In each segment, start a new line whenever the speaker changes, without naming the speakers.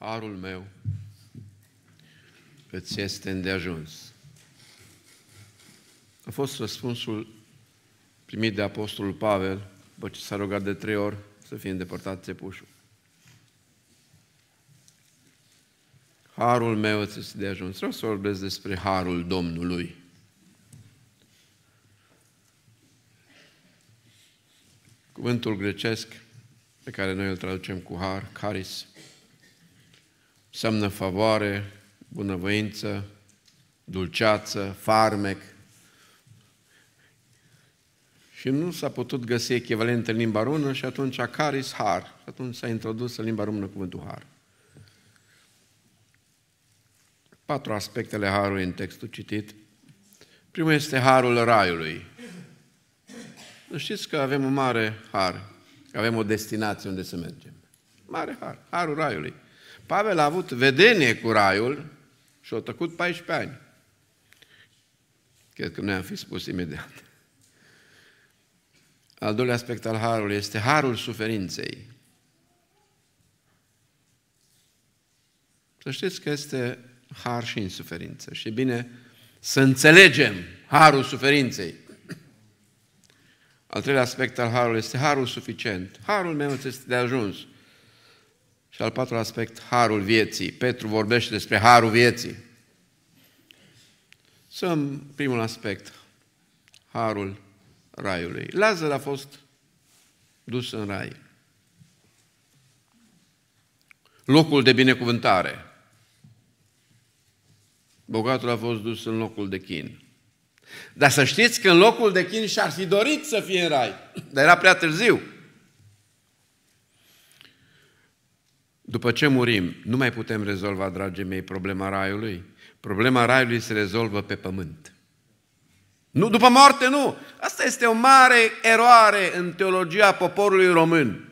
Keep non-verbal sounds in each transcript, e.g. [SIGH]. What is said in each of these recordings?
harul meu îți este îndeajuns. A fost răspunsul primit de Apostolul Pavel, după ce s-a rugat de trei ori să fie îndepărtat țepușul. Harul meu îți este de ajuns. Vreau să vorbesc despre harul Domnului. Cuvântul grecesc pe care noi îl traducem cu har, caris, Înseamnă favoare, bunăvoință, dulceață, farmec. Și nu s-a putut găsi echivalent în limba română și atunci caris har. Și atunci s-a introdus în limba română cuvântul har. Patru aspectele harului în textul citit. Primul este harul raiului. Nu știți că avem un mare har, că avem o destinație unde să mergem. Mare har, harul raiului. Pavel a avut vedenie cu raiul și a tăcut 14 ani. Cred că noi am fi spus imediat. Al doilea aspect al harului este harul suferinței. Să știți că este har și în suferință. Și bine să înțelegem harul suferinței. Al treilea aspect al harului este harul suficient. Harul meu este de ajuns. Și al patrulea aspect, harul vieții. Petru vorbește despre harul vieții. Să primul aspect, harul raiului. Lazar a fost dus în rai. Locul de binecuvântare. Bogatul a fost dus în locul de chin. Dar să știți că în locul de chin și-ar fi dorit să fie în rai, dar era prea târziu. După ce murim, nu mai putem rezolva, dragii mei, problema raiului. Problema raiului se rezolvă pe pământ. Nu după moarte, nu. Asta este o mare eroare în teologia poporului român.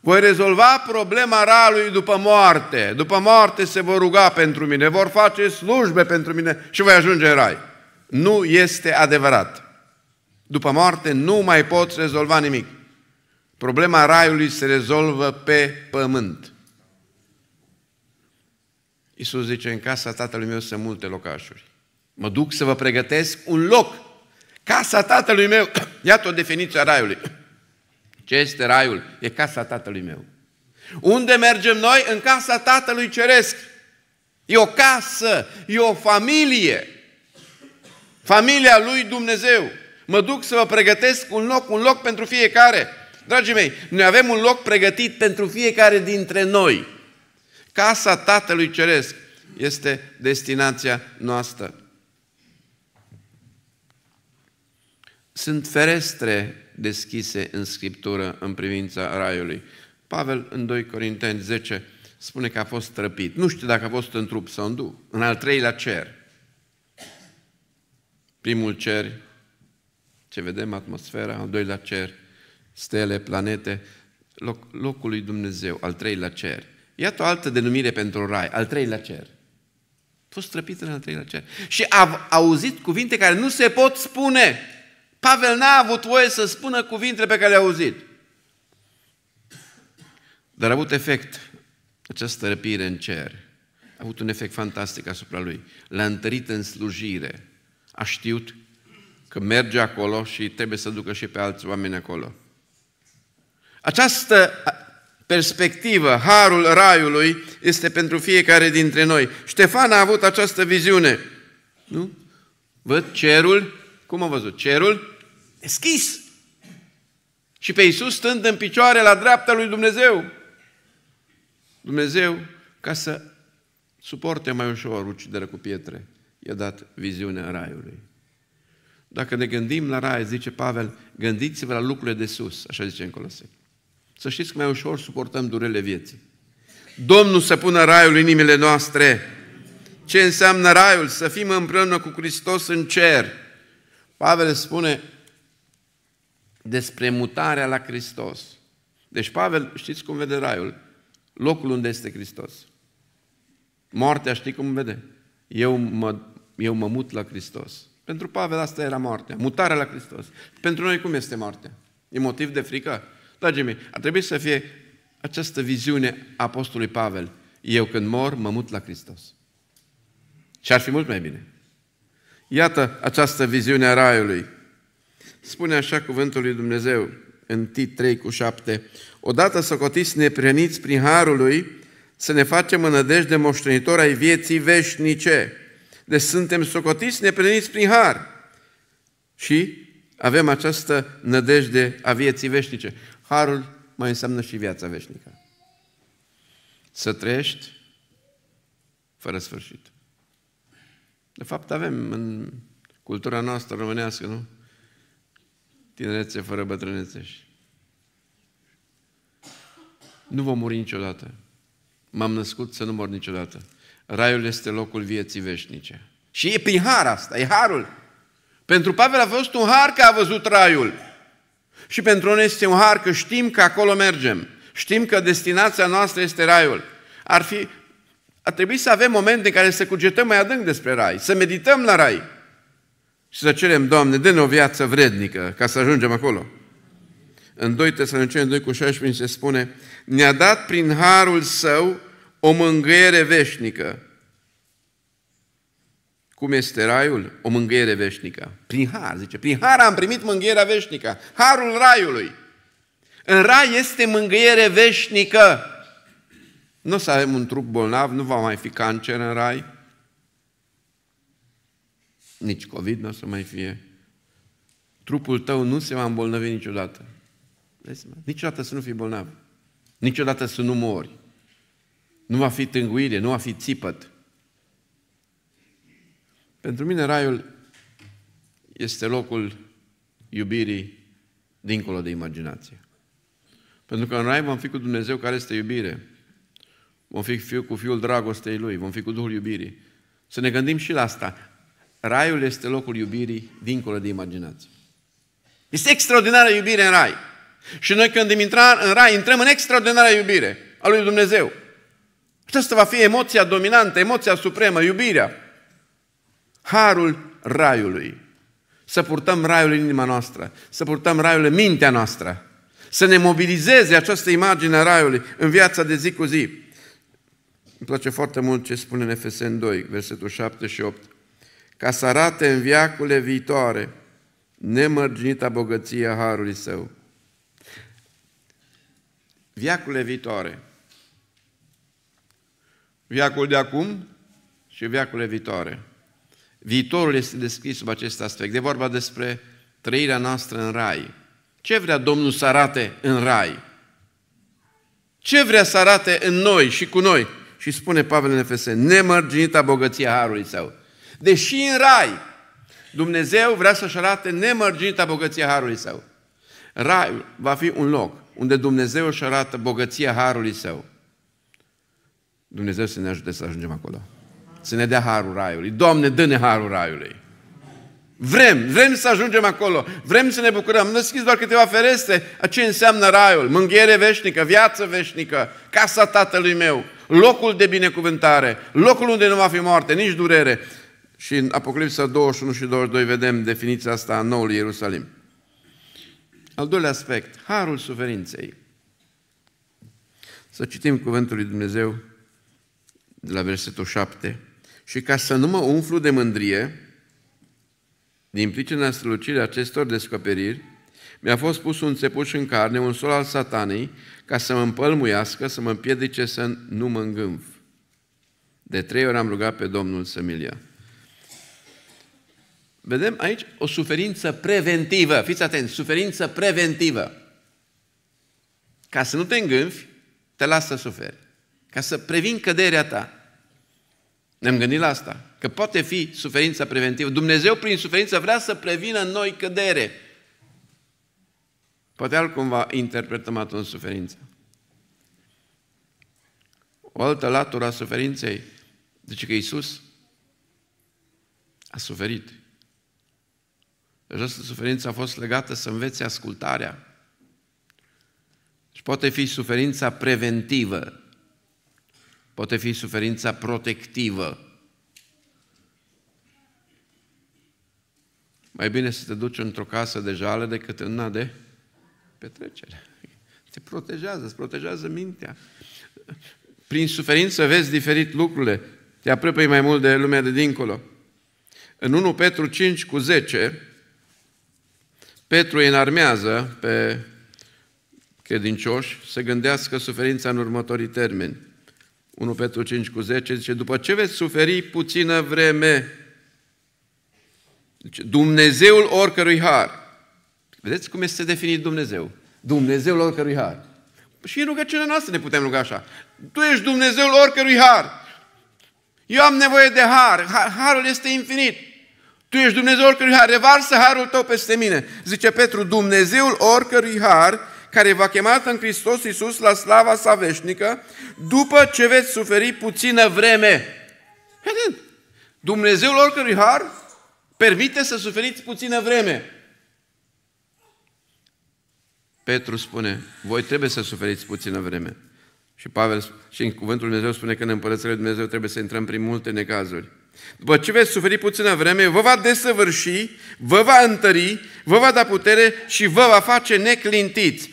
Voi rezolva problema raiului după moarte. După moarte se vor ruga pentru mine, vor face slujbe pentru mine și voi ajunge în rai. Nu este adevărat. După moarte nu mai poți rezolva nimic. Problema raiului se rezolvă pe pământ. Iisus zice, în casa tatălui meu sunt multe locașuri. Mă duc să vă pregătesc un loc. Casa tatălui meu, [COUGHS] iată o definiție a raiului. Ce este raiul? E casa tatălui meu. Unde mergem noi? În casa tatălui ceresc. E o casă, e o familie. Familia lui Dumnezeu. Mă duc să vă pregătesc un loc, un loc pentru fiecare. Dragii mei, noi avem un loc pregătit pentru fiecare dintre noi. Casa Tatălui Ceresc este destinația noastră. Sunt ferestre deschise în Scriptură în privința Raiului. Pavel în 2 Corinteni 10 spune că a fost trăpit. Nu știu dacă a fost în trup sau în duh. În al treilea cer. Primul cer, ce vedem, atmosfera, al doilea cer, stele, planete, loc, locul lui Dumnezeu, al treilea cer. Iată o altă denumire pentru rai, al treilea cer. A fost trăpit în al treilea cer. Și a auzit cuvinte care nu se pot spune. Pavel n-a avut voie să spună cuvintele pe care le-a auzit. Dar a avut efect această răpire în cer. A avut un efect fantastic asupra lui. L-a întărit în slujire. A știut că merge acolo și trebuie să ducă și pe alți oameni acolo. Această perspectivă, harul raiului este pentru fiecare dintre noi. Ștefan a avut această viziune. Nu? Văd cerul, cum am văzut? Cerul deschis. Și pe Iisus stând în picioare la dreapta lui Dumnezeu. Dumnezeu, ca să suporte mai ușor uciderea cu pietre, i-a dat viziunea raiului. Dacă ne gândim la rai, zice Pavel, gândiți-vă la lucrurile de sus, așa zice în Colosec. Să știți că mai ușor suportăm durele vieții. Domnul să pună raiul în inimile noastre. Ce înseamnă raiul? Să fim împreună cu Hristos în cer. Pavel spune despre mutarea la Hristos. Deci Pavel, știți cum vede raiul? Locul unde este Hristos. Moartea, știi cum vede? Eu mă, eu mă mut la Hristos. Pentru Pavel asta era moartea, mutarea la Hristos. Pentru noi cum este moartea? E motiv de frică? Dragii mei, ar trebui să fie această viziune a Apostolului Pavel. Eu când mor, mă mut la Hristos. Și ar fi mult mai bine. Iată această viziune a Raiului. Spune așa cuvântul lui Dumnezeu în Tit 3 cu 7. Odată să cotiți nepreniți prin Harul lui, să ne facem în de moștenitor ai vieții veșnice. Deci suntem socotiți nepreniți prin Har. Și avem această nădejde a vieții veșnice. Harul mai înseamnă și viața veșnică. Să trăiești fără sfârșit. De fapt, avem în cultura noastră românească, nu? Tinerețe fără și. Nu vom muri niciodată. M-am născut să nu mor niciodată. Raiul este locul vieții veșnice. Și e prin har asta, e harul. Pentru Pavel a fost un har că a văzut raiul. Și pentru noi este un har că știm că acolo mergem. Știm că destinația noastră este raiul. Ar fi ar trebui să avem momente în care să cugetăm mai adânc despre rai, să medităm la rai și să cerem, Doamne, dă-ne o viață vrednică ca să ajungem acolo. În 2 Tesalonicene 2 cu 16 se spune, ne-a dat prin harul său o mângâiere veșnică cum este raiul? O mângâiere veșnică. Prin har, zice. Prin har am primit mângâierea veșnică. Harul raiului. În rai este mângâiere veșnică. Nu o să avem un trup bolnav, nu va mai fi cancer în rai. Nici COVID nu o să mai fie. Trupul tău nu se va îmbolnăvi niciodată. Niciodată să nu fii bolnav. Niciodată să nu mori. Nu va fi tânguire, nu va fi țipăt. Pentru mine raiul este locul iubirii dincolo de imaginație. Pentru că în rai vom fi cu Dumnezeu care este iubire. Vom fi fiu, cu Fiul dragostei Lui, vom fi cu Duhul iubirii. Să ne gândim și la asta. Raiul este locul iubirii dincolo de imaginație. Este extraordinară iubire în rai. Și noi când intrăm în rai, intrăm în extraordinară iubire a lui Dumnezeu. Asta va fi emoția dominantă, emoția supremă, iubirea harul raiului. Să purtăm raiul în inima noastră, să purtăm raiul în mintea noastră, să ne mobilizeze această imagine a raiului în viața de zi cu zi. Îmi place foarte mult ce spune în Efesen 2, versetul 7 și 8. Ca să arate în viacurile viitoare nemărginita bogăție a harului său. Viacurile viitoare. Viacul de acum și viacurile viitoare. Viitorul este descris sub acest aspect. De vorba despre trăirea noastră în rai. Ce vrea Domnul să arate în rai? Ce vrea să arate în noi și cu noi? Și spune Pavel în Efese, nemărginita bogăția Harului Său. Deși în rai, Dumnezeu vrea să-și arate nemărginita bogăția Harului Său. Raiul va fi un loc unde Dumnezeu își arată bogăția Harului Său. Dumnezeu să ne ajute să ajungem acolo să ne dea harul raiului. Doamne, dă-ne harul raiului. Vrem, vrem să ajungem acolo, vrem să ne bucurăm. Am deschis doar câteva ferestre a ce înseamnă raiul, mânghiere veșnică, viață veșnică, casa tatălui meu, locul de binecuvântare, locul unde nu va fi moarte, nici durere. Și în Apocalipsa 21 și 22 vedem definiția asta a noului Ierusalim. Al doilea aspect, harul suferinței. Să citim cuvântul lui Dumnezeu de la versetul 7. Și ca să nu mă umflu de mândrie, din pricina strălucirii acestor descoperiri, mi-a fost pus un țepuș în carne, un sol al satanei, ca să mă împălmuiască, să mă împiedice să nu mă îngânf. De trei ori am rugat pe Domnul să mi ia. Vedem aici o suferință preventivă. Fiți atenți, suferință preventivă. Ca să nu te îngânfi, te las să suferi. Ca să previn căderea ta. Ne-am gândit la asta, că poate fi suferința preventivă. Dumnezeu prin suferință vrea să prevină în noi cădere. Poate altcumva interpretăm atunci suferința. O altă latură a suferinței, zice că Iisus a suferit. Această suferință a fost legată să învețe ascultarea. Și deci poate fi suferința preventivă, Poate fi suferința protectivă. Mai bine să te duci într-o casă de jale decât în una de petrecere. Te protejează, îți protejează mintea. Prin suferință vezi diferit lucrurile, te apropii mai mult de lumea de dincolo. În 1 Petru 5 cu 10, Petru înarmează pe credincioși să gândească suferința în următorii termeni. 1 Petru 5 cu 10 zice, după ce veți suferi puțină vreme, zice, Dumnezeul oricărui har. Vedeți cum este definit Dumnezeu? Dumnezeul oricărui har. Și în rugăciunea noastră ne putem ruga așa. Tu ești Dumnezeul oricărui har. Eu am nevoie de har. Harul este infinit. Tu ești Dumnezeul oricărui har. Revarsă harul tău peste mine. Zice Petru, Dumnezeul oricărui har care va chema în Hristos Iisus la slava sa veșnică, după ce veți suferi puțină vreme. Dumnezeul oricărui har permite să suferiți puțină vreme. Petru spune, voi trebuie să suferiți puțină vreme. Și Pavel și în cuvântul Dumnezeu spune că în Împărăția Lui Dumnezeu trebuie să intrăm prin multe necazuri. După ce veți suferi puțină vreme, vă va desăvârși, vă va întări, vă va da putere și vă va face neclintiți.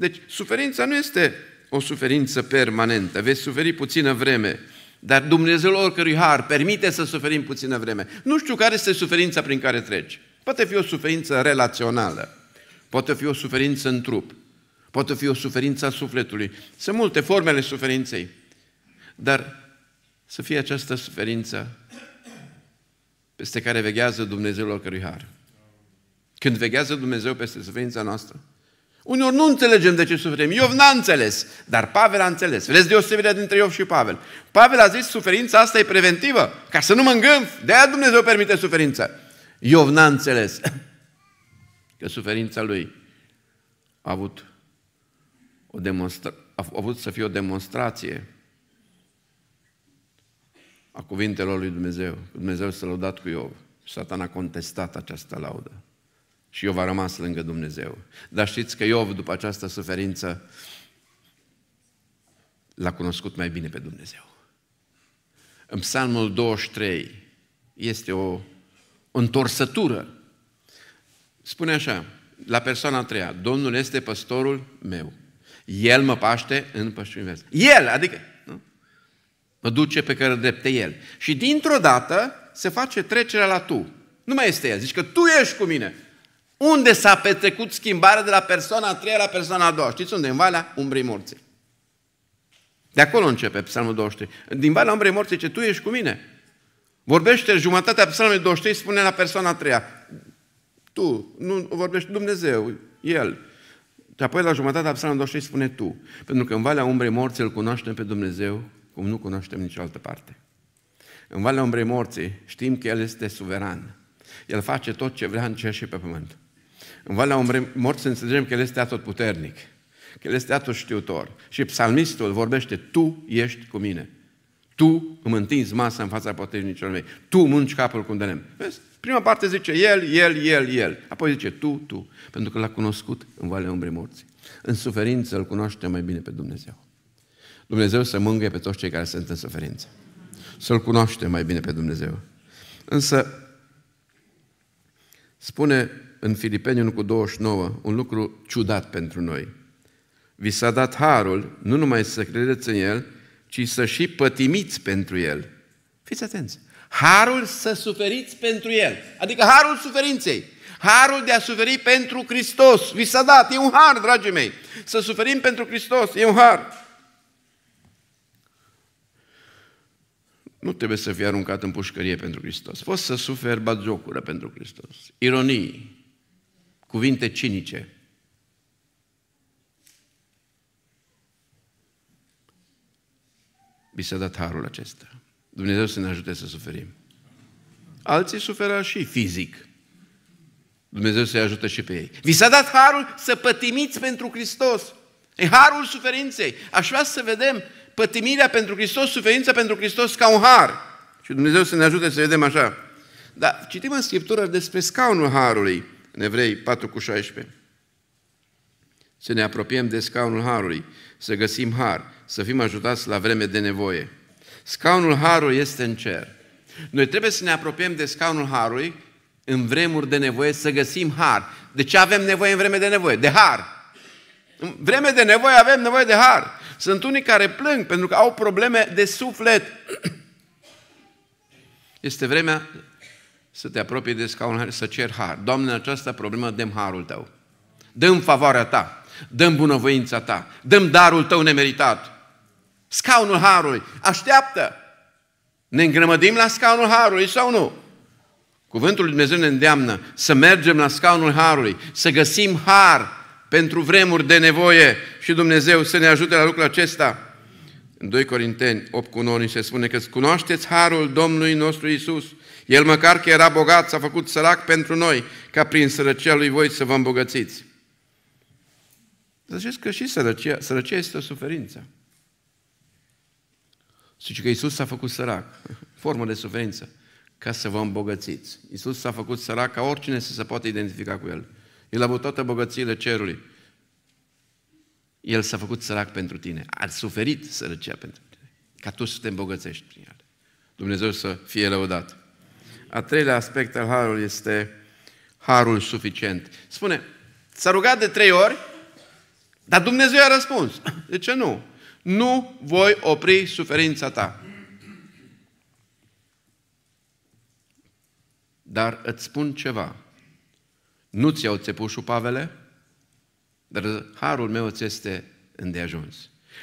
Deci, suferința nu este o suferință permanentă. Veți suferi puțină vreme, dar Dumnezeul oricărui har permite să suferim puțină vreme. Nu știu care este suferința prin care treci. Poate fi o suferință relațională, poate fi o suferință în trup, poate fi o suferință a sufletului. Sunt multe formele suferinței, dar să fie această suferință peste care veghează Dumnezeul oricărui har. Când veghează Dumnezeu peste suferința noastră, Uneori nu înțelegem de ce suferim. Iov n-a înțeles, dar Pavel a înțeles. Vedeți deosebirea dintre Iov și Pavel. Pavel a zis, suferința asta e preventivă, ca să nu mă îngânf. De-aia Dumnezeu permite suferința. Iov n-a înțeles [LAUGHS] că suferința lui a avut, o demonstra- a avut să fie o demonstrație a cuvintelor lui Dumnezeu. Dumnezeu s-a lăudat cu Iov. Satan a contestat această laudă și Iov a rămas lângă Dumnezeu. Dar știți că Iov, după această suferință, l-a cunoscut mai bine pe Dumnezeu. În Psalmul 23 este o întorsătură. Spune așa, la persoana a treia, Domnul este păstorul meu. El mă paște în pășurile El, adică, nu? Mă duce pe care drepte El. Și dintr-o dată se face trecerea la tu. Nu mai este El. Zici că tu ești cu mine. Unde s-a petrecut schimbarea de la persoana a treia la persoana a doua? Știți unde? În Valea Umbrei Morții. De acolo începe Psalmul 23. Din Valea Umbrei Morții ce tu ești cu mine. Vorbește jumătatea Psalmului 23, spune la persoana a treia. Tu, nu vorbești Dumnezeu, El. Și apoi la jumătatea Psalmului 23 spune tu. Pentru că în Valea Umbrei Morții îl cunoaștem pe Dumnezeu cum nu cunoaștem nicio altă parte. În Valea Umbrei Morții știm că El este suveran. El face tot ce vrea în cer și pe pământ. În Valea Umbrei Morți înțelegem că El este puternic, că El este știutor. Și psalmistul vorbește, Tu ești cu mine. Tu îmi întinzi masa în fața potrivnicilor mei. Tu munci capul cu lemn. Vezi? Prima parte zice El, El, El, El. Apoi zice Tu, Tu. Pentru că l-a cunoscut în Valea Umbrei Morții. În suferință îl cunoaște mai bine pe Dumnezeu. Dumnezeu să mângâie pe toți cei care sunt în suferință. Să-L cunoaște mai bine pe Dumnezeu. Însă, spune în Filipeni 1 cu 29 un lucru ciudat pentru noi. Vi s-a dat harul nu numai să credeți în El, ci să și pătimiți pentru El. Fiți atenți! Harul să suferiți pentru El, adică harul suferinței. Harul de a suferi pentru Hristos. Vi s-a dat, e un har, dragii mei. Să suferim pentru Hristos, e un har. Nu trebuie să fii aruncat în pușcărie pentru Hristos. Poți să suferi bagiocură pentru Hristos, ironii, cuvinte cinice. Vi s-a dat harul acesta. Dumnezeu să ne ajute să suferim. Alții suferă și fizic. Dumnezeu să-i ajută și pe ei. Vi s-a dat harul să pătimiți pentru Hristos. E harul suferinței. Aș vrea să vedem pătimirea pentru Hristos, suferința pentru Hristos ca un har. Și Dumnezeu să ne ajute să vedem așa. Dar citim în Scriptură despre scaunul harului în Evrei 4 cu 16. Să ne apropiem de scaunul Harului, să găsim Har, să fim ajutați la vreme de nevoie. Scaunul Harului este în cer. Noi trebuie să ne apropiem de scaunul Harului în vremuri de nevoie, să găsim Har. De ce avem nevoie în vreme de nevoie? De Har. În vreme de nevoie avem nevoie de Har. Sunt unii care plâng pentru că au probleme de suflet. Este vremea să te apropii de scaunul, să cer har. Doamne, în această problemă dăm harul tău. Dăm favoarea ta, dăm bunăvoința ta, dăm darul tău nemeritat. Scaunul harului așteaptă. Ne îngrămădim la scaunul harului sau nu? Cuvântul lui Dumnezeu ne îndeamnă să mergem la scaunul harului, să găsim har pentru vremuri de nevoie și Dumnezeu să ne ajute la lucrul acesta. În 2 Corinteni 8 cu 9 se spune că cunoașteți harul Domnului nostru Isus, el măcar că era bogat, s-a făcut sărac pentru noi, ca prin sărăcia lui voi să vă îmbogățiți. Să știți că și sărăcia, sărăcia este o suferință. Să că Iisus s-a făcut sărac, [LAUGHS] formă de suferință, ca să vă îmbogățiți. Iisus s-a făcut sărac ca oricine să se poată identifica cu El. El a avut toate bogățiile cerului. El s-a făcut sărac pentru tine. A suferit sărăcia pentru tine. Ca tu să te îmbogățești prin El. Dumnezeu să fie lăudat a treilea aspect al harului este harul suficient. Spune, s-a rugat de trei ori, dar Dumnezeu a răspuns. De ce nu? Nu voi opri suferința ta. Dar îți spun ceva. Nu-ți au țepușul pavele, dar harul meu îți este îndeajuns.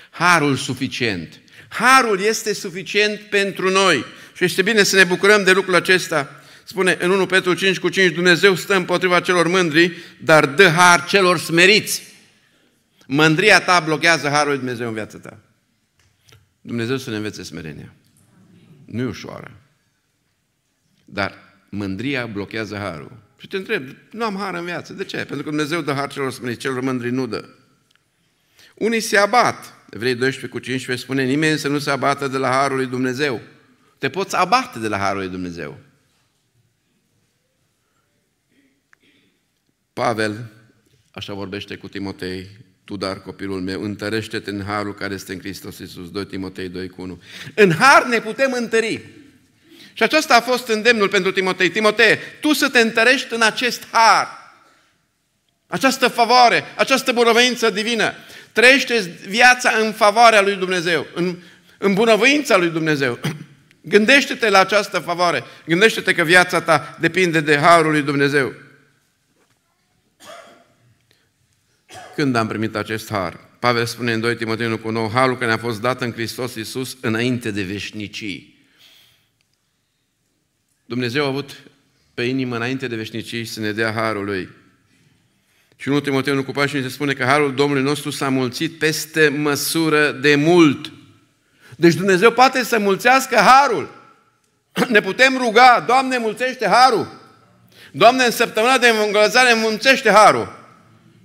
Harul suficient. Harul este suficient pentru noi. Și este bine să ne bucurăm de lucrul acesta. Spune în 1 Petru 5 cu 5, Dumnezeu stă împotriva celor mândri, dar dă har celor smeriți. Mândria ta blochează harul lui Dumnezeu în viața ta. Dumnezeu să ne învețe smerenia. Nu e ușoară. Dar mândria blochează harul. Și te întreb, nu am har în viață. De ce? Pentru că Dumnezeu dă har celor smeriți, celor mândri nu dă. Unii se abat. Evrei 12 cu 15 spune, nimeni să nu se abată de la harul lui Dumnezeu. Te poți abate de la Harul lui Dumnezeu. Pavel, așa vorbește cu Timotei, tu, dar copilul meu, întărește-te în harul care este în Hristos Iisus, 2 Timotei 2 cu 1. În har ne putem întări. Și acesta a fost îndemnul pentru Timotei. Timotei, tu să te întărești în acest har. Această favoare, această bunăvoință divină. Trăiește viața în favoarea lui Dumnezeu, în, în bunăvoința lui Dumnezeu. [CLEARS THROAT] Gândește-te la această favoare. Gândește-te că viața ta depinde de harul lui Dumnezeu. Când am primit acest har? Pavel spune în 2 Timotei 1 cu 9, harul care ne-a fost dat în Hristos Iisus înainte de veșnicii. Dumnezeu a avut pe inimă înainte de veșnicii să ne dea harul lui. Și în 1 Timotei 1 cu 4 se spune că harul Domnului nostru s-a mulțit peste măsură de mult. Deci Dumnezeu poate să mulțească harul. Ne putem ruga, Doamne, mulțește harul. Doamne, în săptămâna de învățare, mulțește harul.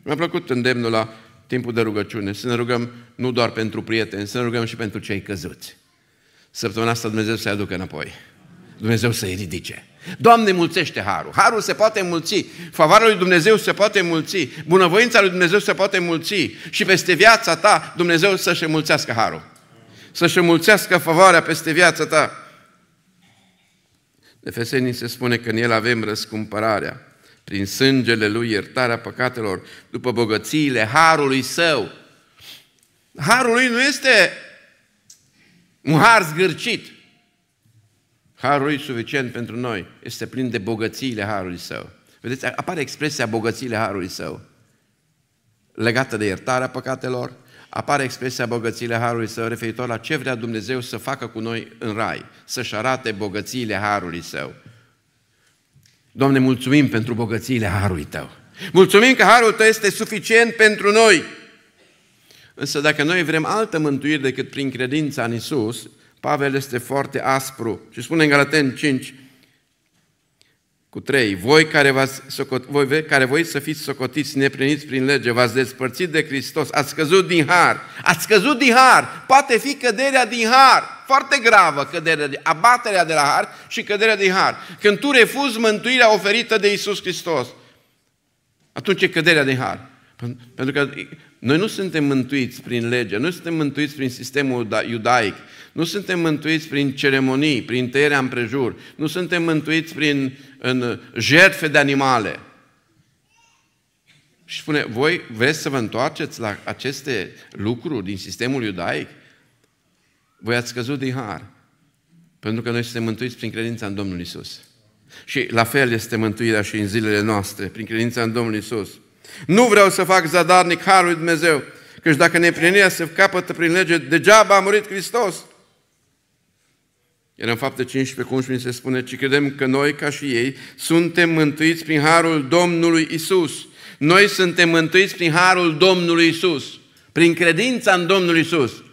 Mi-a plăcut îndemnul la timpul de rugăciune, să ne rugăm nu doar pentru prieteni, să ne rugăm și pentru cei căzuți. Săptămâna asta Dumnezeu să-i aducă înapoi. Dumnezeu să-i ridice. Doamne, mulțește harul. Harul se poate mulți. Favoarea lui Dumnezeu se poate mulți. Bunăvoința lui Dumnezeu se poate mulți. Și peste viața ta Dumnezeu să-și mulțească harul să-și mulțească favoarea peste viața ta. De Efesenii se spune că în el avem răscumpărarea, prin sângele lui iertarea păcatelor, după bogățiile harului său. Harul lui nu este un har zgârcit. Harul lui suficient pentru noi este plin de bogățiile harului său. Vedeți, apare expresia bogățiile harului său legată de iertarea păcatelor, apare expresia bogățiile Harului Său referitor la ce vrea Dumnezeu să facă cu noi în rai, să-și arate bogățiile Harului Său. Doamne, mulțumim pentru bogățiile Harului Tău. Mulțumim că Harul Tău este suficient pentru noi. Însă dacă noi vrem altă mântuire decât prin credința în Isus, Pavel este foarte aspru și spune în Galaten 5, cu trei. Voi care, v-ați socot, voi care voi să fiți socotiți nepriniți prin lege, v-ați despărțit de Hristos, ați scăzut din har. Ați scăzut din har. Poate fi căderea din har. Foarte gravă căderea, abaterea de la har și căderea din har. Când tu refuzi mântuirea oferită de Isus Hristos, atunci e căderea din har. Pentru că noi nu suntem mântuiți prin lege, nu suntem mântuiți prin sistemul da-, iudaic, nu suntem mântuiți prin ceremonii, prin tăierea împrejur, nu suntem mântuiți prin în jertfe de animale. Și spune, voi vreți să vă întoarceți la aceste lucruri din sistemul iudaic? Voi ați căzut din har. Pentru că noi suntem mântuiți prin credința în Domnul Isus. Și la fel este mântuirea și în zilele noastre, prin credința în Domnul Isus. Nu vreau să fac zadarnic harul lui Dumnezeu, căci dacă neprinirea se capătă prin lege, degeaba a murit Hristos. Iar în fapte 15 cu 11 se spune, ci credem că noi, ca și ei, suntem mântuiți prin harul Domnului Isus. Noi suntem mântuiți prin harul Domnului Isus, prin credința în Domnul Isus.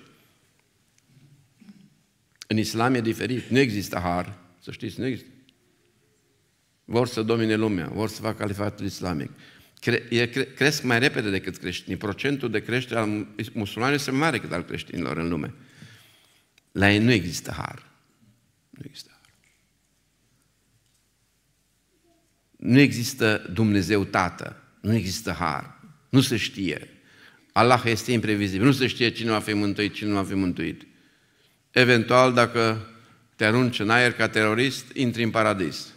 În islam e diferit, nu există har, să știți, nu există. Vor să domine lumea, vor să facă califatul islamic, Cre- cre- cresc mai repede decât creștinii. Procentul de creștere al musulmanilor este mai mare decât al creștinilor în lume. La ei nu există har. Nu există har. Nu există Dumnezeu Tată. Nu există har. Nu se știe. Allah este imprevizibil. Nu se știe cine va fi mântuit, cine nu va fi mântuit. Eventual, dacă te arunci în aer ca terorist, intri în paradis.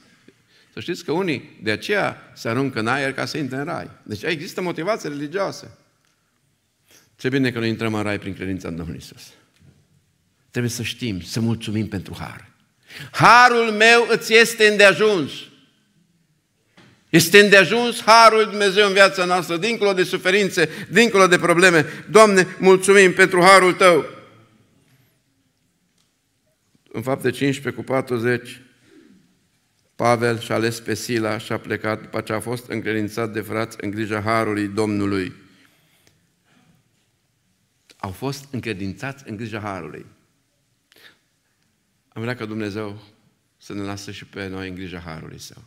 Să știți că unii de aceea se aruncă în aer ca să intre în rai. Deci există motivații religioase. Ce bine că noi intrăm în rai prin credința în Domnul Isus. Trebuie să știm, să mulțumim pentru har. Harul meu îți este îndeajuns. Este îndeajuns harul Dumnezeu în viața noastră, dincolo de suferințe, dincolo de probleme. Doamne, mulțumim pentru harul Tău. În fapte 15 cu 40, Pavel și-a ales pe Sila și a plecat după ce a fost încredințat de frați în grija Harului Domnului. Au fost încredințați în grija Harului. Am vrea ca Dumnezeu să ne lasă și pe noi în grija Harului Său.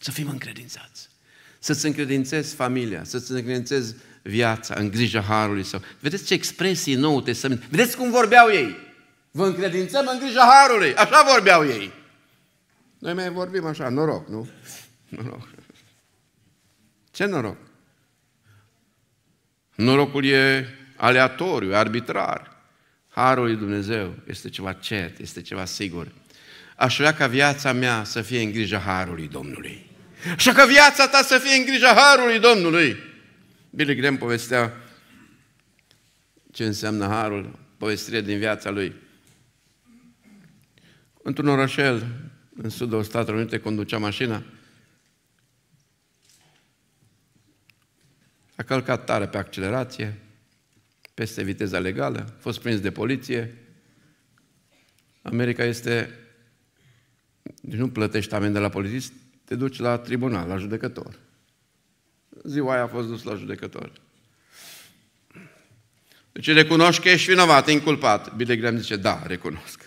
Să fim încredințați. Să-ți încredințezi familia, să-ți încredințezi viața în grija Harului Său. Vedeți ce expresii nou să Vedeți cum vorbeau ei. Vă încredințăm în grija Harului. Așa vorbeau ei. Noi mai vorbim așa, noroc, nu? [LAUGHS] Noroc. Ce noroc? Norocul e aleatoriu, arbitrar. Harul lui Dumnezeu este ceva cert, este ceva sigur. Aș vrea ca viața mea să fie în grija Harului Domnului. Așa că viața ta să fie în grija Harului Domnului. Billy Graham povestea ce înseamnă Harul, povestire din viața lui. Într-un orașel în sudul Statelor Unite conducea mașina, a călcat tare pe accelerație, peste viteza legală, a fost prins de poliție. America este... Deci nu plătești amendă la polițist, te duci la tribunal, la judecător. Ziua aia a fost dus la judecător. Deci recunoști că ești vinovat, inculpat. Billy zice, da, recunosc.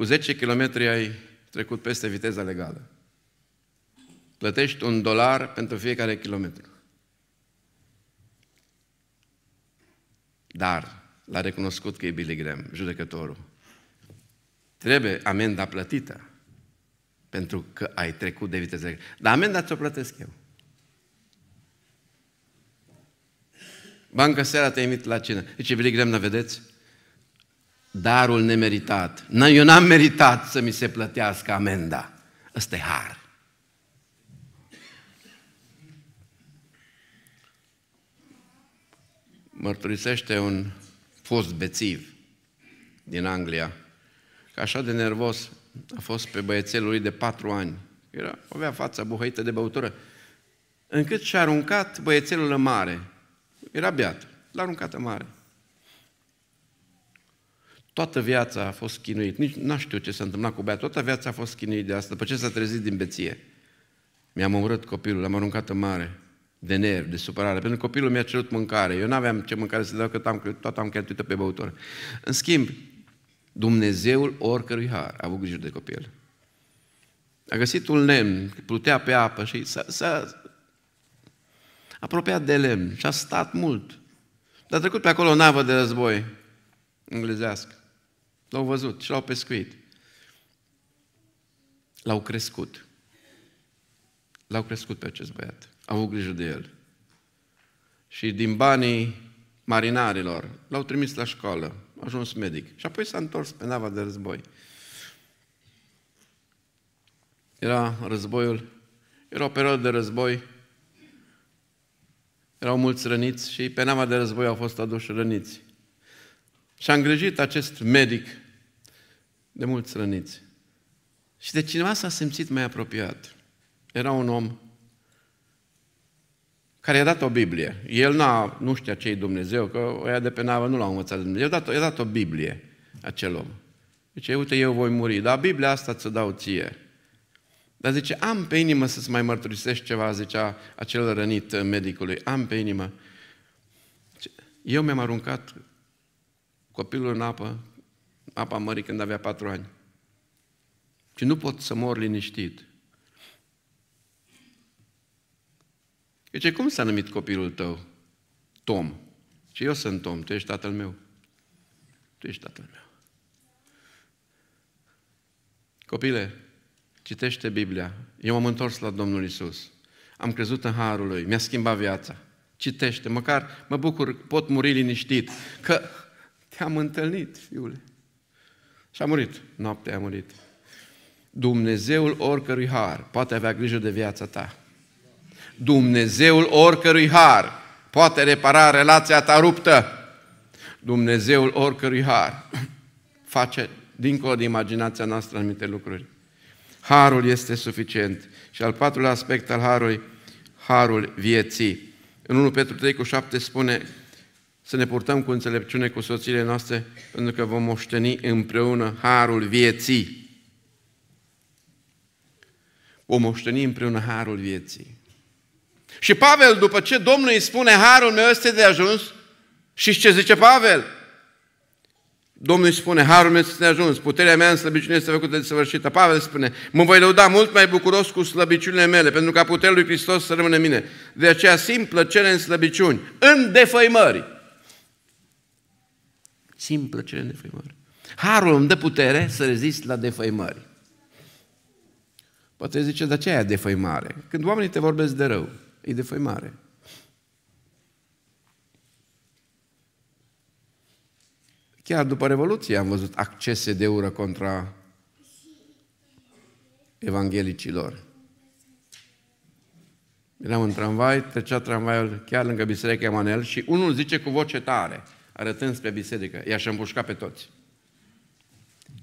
cu 10 km ai trecut peste viteza legală. Plătești un dolar pentru fiecare kilometru. Dar l-a recunoscut că e Billy Graham, judecătorul. Trebuie amenda plătită pentru că ai trecut de viteză legală. Dar amenda ți-o plătesc eu. Banca seara te imit la cină. Zice, deci, Billy Graham, vedeți? darul nemeritat. Eu n-am meritat să mi se plătească amenda. Ăsta e har. Mărturisește un fost bețiv din Anglia, că așa de nervos a fost pe băiețelul lui de patru ani. Era, avea fața buhăită de băutură, încât și-a aruncat băiețelul în mare. Era beat, l-a aruncat în mare. Toată viața a fost chinuit. Nici nu știu ce s-a întâmplat cu băiatul. Toată viața a fost chinuit de asta. După ce s-a trezit din beție. Mi-am omorât copilul, l-am aruncat în mare. De nervi, de supărare. Pentru că copilul mi-a cerut mâncare. Eu nu aveam ce mâncare să dau, că am, toată am cheltuit pe băutor. În schimb, Dumnezeul oricărui har a avut grijă de copil. A găsit un lemn, plutea pe apă și s-a, s-a apropiat de lemn și a stat mult. Dar a trecut pe acolo o navă de război englezească. L-au văzut și l-au pescuit. L-au crescut. L-au crescut pe acest băiat. Au avut grijă de el. Și din banii marinarilor l-au trimis la școală. A ajuns medic. Și apoi s-a întors pe nava de război. Era războiul, era o perioadă de război, erau mulți răniți și pe nava de război au fost aduși răniți. Și a îngrijit acest medic de mulți răniți. Și de cineva s-a simțit mai apropiat. Era un om care i-a dat o Biblie. El n-a, nu știa ce Dumnezeu, că ea de pe navă nu l a învățat Dumnezeu. I-a dat, i-a dat o Biblie acel om. Zice, uite, eu voi muri, dar Biblia asta ți-o dau ție. Dar zice, am pe inimă să-ți mai mărturisești ceva, zicea acel rănit medicului. Am pe inimă. Eu mi-am aruncat copilul în apă, apa mării când avea patru ani. Și nu pot să mor liniștit. Deci, cum s-a numit copilul tău? Tom. Și eu sunt Tom, tu ești tatăl meu. Tu ești tatăl meu. Copile, citește Biblia. Eu m-am întors la Domnul Isus. Am crezut în Harul Lui, mi-a schimbat viața. Citește, măcar mă bucur, pot muri liniștit, că te-am întâlnit, fiule. Și a murit. Noaptea a murit. Dumnezeul oricărui har poate avea grijă de viața ta. Dumnezeul oricărui har poate repara relația ta ruptă. Dumnezeul oricărui har [COUGHS] face dincolo de imaginația noastră anumite lucruri. Harul este suficient. Și al patrulea aspect al harului, harul vieții. În 1 Petru 3 cu 7 spune să ne purtăm cu înțelepciune cu soțiile noastre, pentru că vom moșteni împreună harul vieții. Vom moșteni împreună harul vieții. Și Pavel, după ce Domnul îi spune, harul meu este de ajuns, și ce zice Pavel? Domnul îi spune, harul meu este de ajuns, puterea mea în slăbiciune este făcută de săvârșită. Pavel spune, mă voi lăuda mult mai bucuros cu slăbiciunile mele, pentru ca puterea lui Hristos să rămână în mine. De aceea simt plăcere în slăbiciuni, în defăimări simt plăcere în defăimări. Harul îmi dă putere să rezist la defăimări. Poate zice, dar ce e defăimare? Când oamenii te vorbesc de rău, e defăimare. Chiar după Revoluție am văzut accese de ură contra evanghelicilor. Eram în tramvai, trecea tramvaiul chiar lângă Biserica Emanuel și unul zice cu voce tare – arătând spre biserică. I-aș împușca pe toți.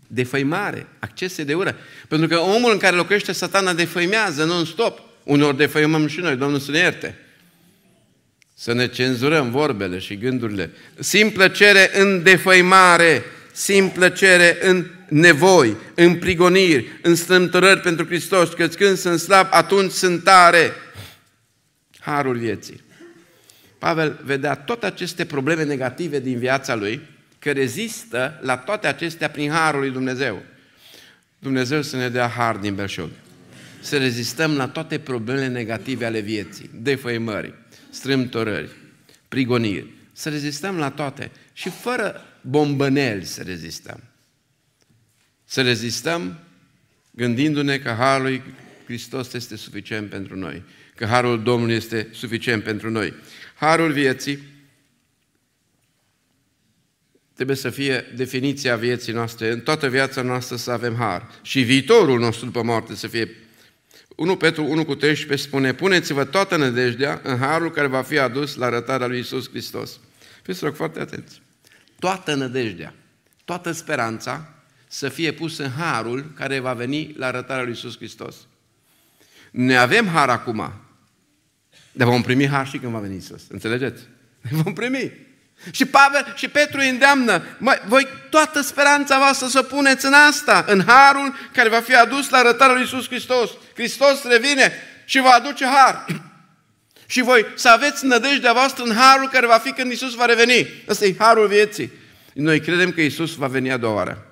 Defăimare, accese de ură. Pentru că omul în care locuiește satana defăimează non-stop. Unor defăimăm și noi, Domnul să ne ierte. Să ne cenzurăm vorbele și gândurile. Simplă cere în defăimare, simplă cere în nevoi, în prigoniri, în strâmtorări pentru Hristos, căci când sunt slab, atunci sunt tare. Harul vieții. Pavel vedea toate aceste probleme negative din viața lui, că rezistă la toate acestea prin harul lui Dumnezeu. Dumnezeu să ne dea har din belșug. Să rezistăm la toate problemele negative ale vieții, defăimări, strâmtorări, prigoniri. Să rezistăm la toate și fără bombăneli să rezistăm. Să rezistăm gândindu-ne că harul lui Hristos este suficient pentru noi că harul Domnului este suficient pentru noi. Harul vieții trebuie să fie definiția vieții noastre. În toată viața noastră să avem har. Și viitorul nostru după moarte să fie 1 Petru 1 cu 13 spune, puneți-vă toată nădejdea în harul care va fi adus la rătarea lui Isus Hristos. Fiți rog foarte atenți. Toată nădejdea, toată speranța să fie pusă în harul care va veni la rătarea lui Isus Hristos. Ne avem har acum, dar vom primi har și când va veni Isus. Înțelegeți? Vom primi. Și Pavel și Petru îi îndeamnă, mă, voi toată speranța voastră să puneți în asta, în harul care va fi adus la arătarea lui Iisus Hristos. Hristos revine și va aduce har. [CLEARS THROAT] și voi să aveți nădejdea voastră în harul care va fi când Iisus va reveni. asta e harul vieții. Noi credem că Iisus va veni a doua oară.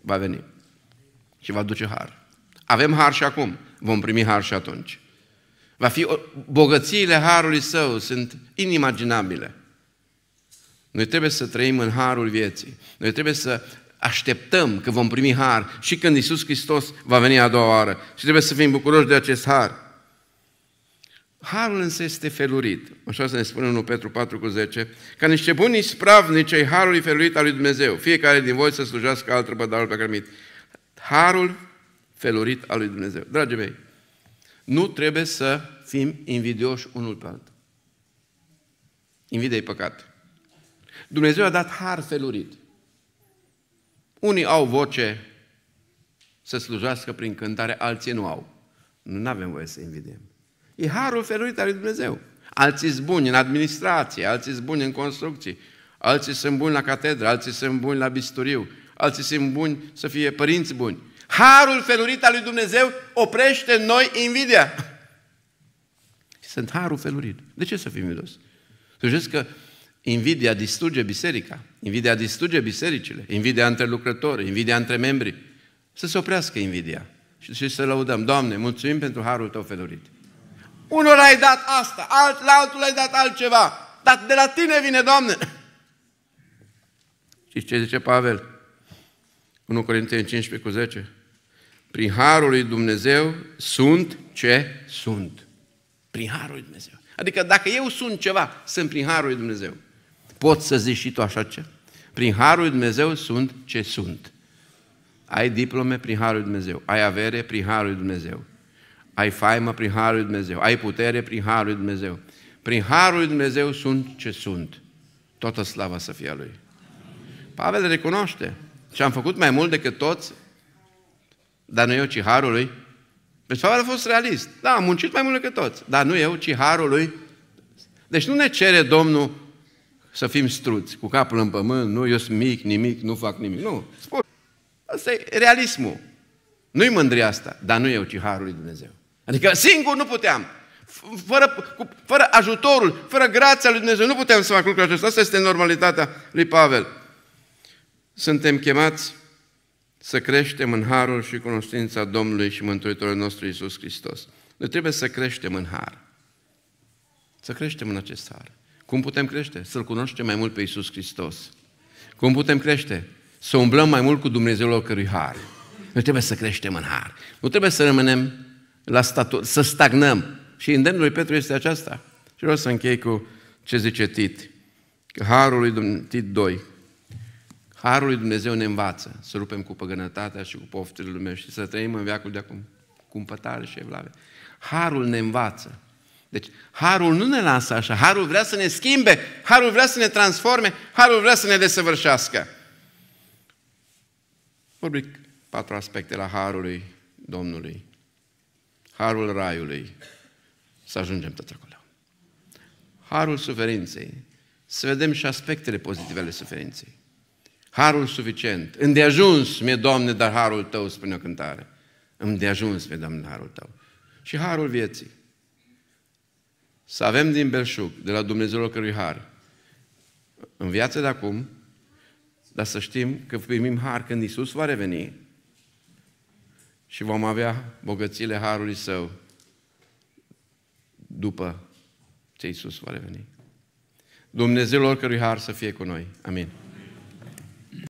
Va veni. Și va duce har. Avem har și acum. Vom primi har și atunci. Va fi bogățiile harului său, sunt inimaginabile. Noi trebuie să trăim în harul vieții. Noi trebuie să așteptăm că vom primi har și când Isus Hristos va veni a doua oară. Și trebuie să fim bucuroși de acest har. Harul însă este felurit, așa se ne spune 1 Petru 4 cu 10, ca niște buni spravnici ai harului felurit al lui Dumnezeu, fiecare din voi să slujească altă trăbădarul pe cărmit. Harul felurit al lui Dumnezeu. Dragii mei, nu trebuie să fim invidioși unul pe altul. Invidia e păcat. Dumnezeu a dat har felurit. Unii au voce să slujească prin cântare, alții nu au. Nu avem voie să invidiem. E harul felurit al lui Dumnezeu. Alții sunt buni în administrație, alții sunt buni în construcții, alții sunt buni la catedră, alții sunt buni la bisturiu, alții sunt buni să fie părinți buni. Harul felurit al lui Dumnezeu oprește în noi invidia. Sunt harul felurit. De ce să fim invidios? Să știți că invidia distruge biserica, invidia distruge bisericile, invidia între lucrători, invidia între membri. Să se oprească invidia și, și să lăudăm. Doamne, mulțumim pentru harul Tău felurit. Unul ai dat asta, alt, la altul ai dat altceva, dar de la Tine vine, Doamne. Și ce zice Pavel? 1 Corinteni 15 cu 10 prin harul lui Dumnezeu, sunt ce sunt. Prin harul lui Dumnezeu. Adică dacă eu sunt ceva, sunt prin harul lui Dumnezeu. Poți să zici și tu așa ce? Prin harul lui Dumnezeu sunt ce sunt. Ai diplome prin harul lui Dumnezeu. Ai avere prin harul lui Dumnezeu. Ai faimă prin harul lui Dumnezeu. Ai putere prin harul lui Dumnezeu. Prin harul lui Dumnezeu sunt ce sunt. Toată slava să fie a lui. Pavel recunoaște. Și am făcut mai mult decât toți dar nu eu, ci harul lui. Deci Pavel a fost realist. Da, am muncit mai mult decât toți. Dar nu eu, ci harul lui. Deci nu ne cere Domnul să fim struți, cu capul în pământ, nu, eu sunt mic, nimic, nu fac nimic. Nu, spun. Asta e realismul. Nu-i mândria asta, dar nu eu, ci harul lui Dumnezeu. Adică singur nu puteam. Fără, cu, fără ajutorul, fără grația lui Dumnezeu, nu puteam să fac lucrul acesta. Asta este normalitatea lui Pavel. Suntem chemați să creștem în harul și cunoștința Domnului și Mântuitorului nostru Isus Hristos. Noi trebuie să creștem în har. Să creștem în acest har. Cum putem crește? Să-L cunoaștem mai mult pe Isus Hristos. Cum putem crește? Să umblăm mai mult cu Dumnezeul cărui har. Noi trebuie să creștem în har. Nu trebuie să rămânem la statul, să stagnăm. Și îndemnul lui Petru este aceasta. Și vreau să închei cu ce zice Tit. Harul lui Tit 2, Harul lui Dumnezeu ne învață să rupem cu păgânătatea și cu poftele lumea și să trăim în viacul de acum împătare și evlave. Harul ne învață. Deci, Harul nu ne lasă așa. Harul vrea să ne schimbe, Harul vrea să ne transforme, Harul vrea să ne desăvârșească. Vorbim patru aspecte la Harului Domnului. Harul Raiului. Să ajungem tot acolo. Harul suferinței. Să vedem și aspectele pozitive ale suferinței. Harul suficient. Îndeajuns mi-e, Doamne, dar harul Tău, spune o cântare. Îndeajuns mi-e, Doamne, harul Tău. Și harul vieții. Să avem din belșug, de la Dumnezeul cărui har, în viața de acum, dar să știm că primim har când Isus va reveni și vom avea bogățile harului Său după ce Isus va reveni. Dumnezeul oricărui har să fie cu noi. Amin.